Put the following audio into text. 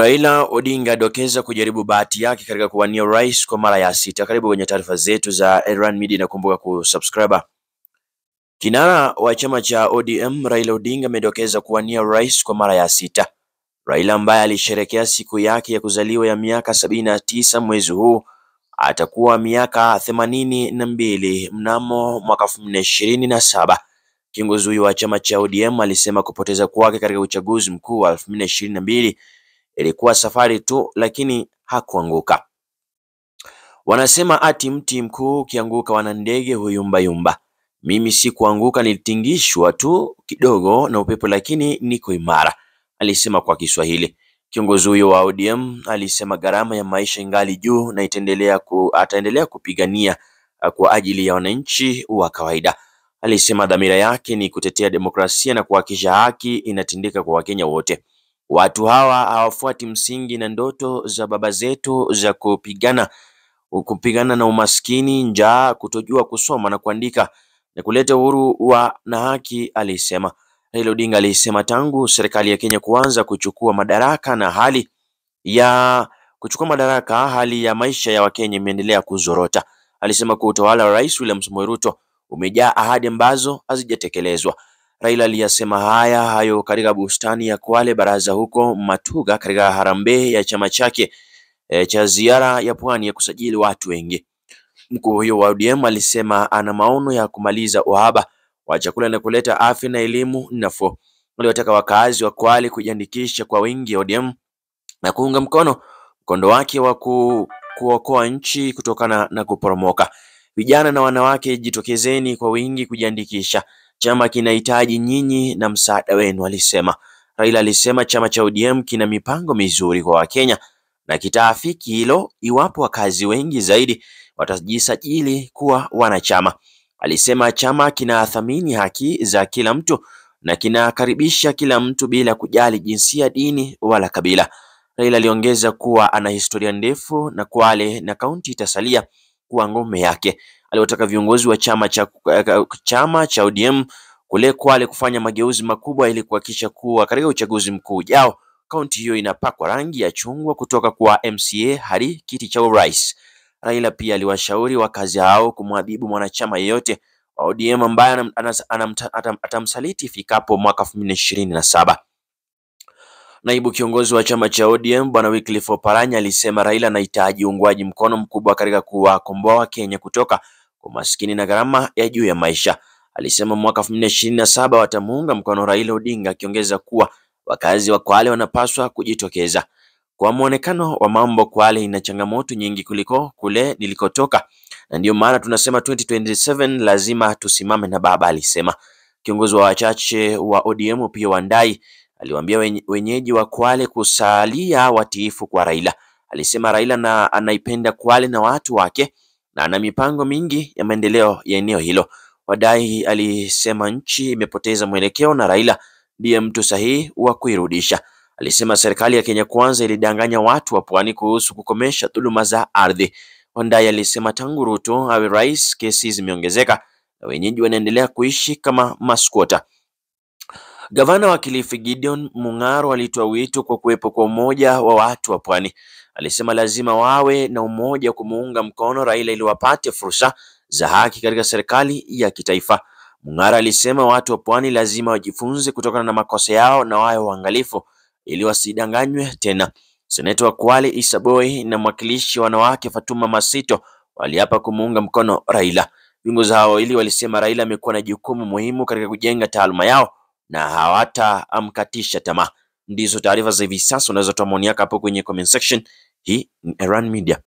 Raila Odinga adokeza kujaribu bahati yake katika kuwania urais kwa mara ya sita. Karibu kwenye taarifa zetu za Iran Media, na kumbuka kusubscribe. Kinara wa chama cha ODM Raila Odinga amedokeza kuwania urais kwa mara ya sita. Raila ambaye alisherekea siku yake ya kuzaliwa ya miaka sabini na tisa mwezi huu atakuwa miaka themanini na mbili mnamo mwaka elfu mbili na ishirini na saba. Kiongozi huyo wa chama cha ODM alisema kupoteza kwake katika uchaguzi mkuu wa elfu mbili na ishirini na mbili Ilikuwa safari tu, lakini hakuanguka. Wanasema ati mti mkuu ukianguka, wana ndege huyumbayumba. Mimi si kuanguka, nilitingishwa tu kidogo na upepo, lakini niko imara, alisema kwa Kiswahili. Kiongozi huyo wa ODM alisema gharama ya maisha ingali juu na itaendelea ku, ataendelea kupigania ah, kwa ajili ya wananchi wa kawaida. Alisema dhamira yake ni kutetea demokrasia na kuhakikisha haki inatindika kwa Wakenya wote. Watu hawa hawafuati msingi na ndoto za baba zetu za kupigana kupigana na umaskini, njaa, kutojua kusoma na kuandika na kuleta uhuru wa na haki, alisema. Raila Odinga alisema tangu serikali ya Kenya kuanza kuchukua madaraka na hali ya kuchukua madaraka, hali ya maisha ya Wakenya imeendelea kuzorota. Alisema kuwa utawala wa Rais William Samoei Ruto umejaa ahadi ambazo hazijatekelezwa. Raila aliyasema haya hayo katika bustani ya Kwale Baraza huko Matuga katika harambee ya chama chake e, cha ziara ya pwani ya kusajili watu wengi. Mkuu huyo wa ODM alisema ana maono ya kumaliza uhaba wa chakula na kuleta afya na elimu nafuu. Aliwataka wakazi wa Kwale kujiandikisha kwa wingi ODM na kuunga mkono mkondo wake wa kuokoa nchi kutokana na kuporomoka. Vijana na wanawake, jitokezeni kwa wingi kujiandikisha chama kinahitaji nyinyi na msaada wenu, alisema. Raila alisema chama cha ODM kina mipango mizuri kwa Wakenya na kitaafiki hilo iwapo wakazi wengi zaidi watajisajili kuwa wanachama. Alisema chama kinathamini haki za kila mtu na kinakaribisha kila mtu bila kujali jinsia, dini wala kabila. Raila aliongeza kuwa ana historia ndefu na Kwale na kaunti itasalia kuwa ngome yake aliwataka viongozi wa chama cha, eh, chama cha ODM kule Kwale kufanya mageuzi makubwa ili kuhakikisha kuwa katika uchaguzi mkuu ujao kaunti hiyo inapakwa rangi ya chungwa kutoka kwa MCA hadi kiti cha urais. Raila pia aliwashauri wakazi hao kumwadhibu mwanachama yeyote wa ODM ambaye atamsaliti ifikapo mwaka 2027. Naibu kiongozi wa chama cha ODM Bwana Wycliffe Oparanya alisema Raila anahitaji uungwaji mkono mkubwa katika kuwakomboa Wakenya kutoka kwa umaskini na gharama ya juu ya maisha. Alisema mwaka 2027 watamuunga mkono Raila Odinga, akiongeza kuwa wakazi wa Kwale wanapaswa kujitokeza. Kwa mwonekano wa mambo, Kwale ina changamoto nyingi kuliko kule nilikotoka, na ndiyo maana tunasema 2027 lazima tusimame na baba, alisema. Kiongozi wa wachache wa ODM pia Wandai aliwaambia wenyeji wa Kwale kusalia watiifu kwa Raila. Alisema Raila na anaipenda Kwale na watu wake na ana mipango mingi ya maendeleo ya eneo hilo. Wadai alisema nchi imepoteza mwelekeo na Raila ndiye mtu sahihi wa kuirudisha. Alisema serikali ya Kenya Kwanza ilidanganya watu wa pwani kuhusu kukomesha dhuluma za ardhi. wadai alisema tangu Ruto awe rais, kesi zimeongezeka na wenyeji wanaendelea kuishi kama maskwota. Gavana wa Kilifi Gideon Mung'aro alitoa wito kwa kuwepo kwa umoja wa watu wa Pwani. Alisema lazima wawe na umoja kumuunga mkono Raila ili wapate fursa za haki katika serikali ya kitaifa. Mung'aro alisema watu wa Pwani lazima wajifunze kutokana na makosa yao na wawe waangalifu ili wasidanganywe tena. Seneta wa Kwale Issa Boy na mwakilishi wanawake Fatuma Masito waliapa kumuunga mkono Raila. Viongozi hao wawili walisema Raila amekuwa na jukumu muhimu katika kujenga taaluma yao na hawatamkatisha tamaa. Ndizo taarifa za hivi sasa, unaweza toa maoni yako hapo kwenye comment section. Hii ni Iran Media.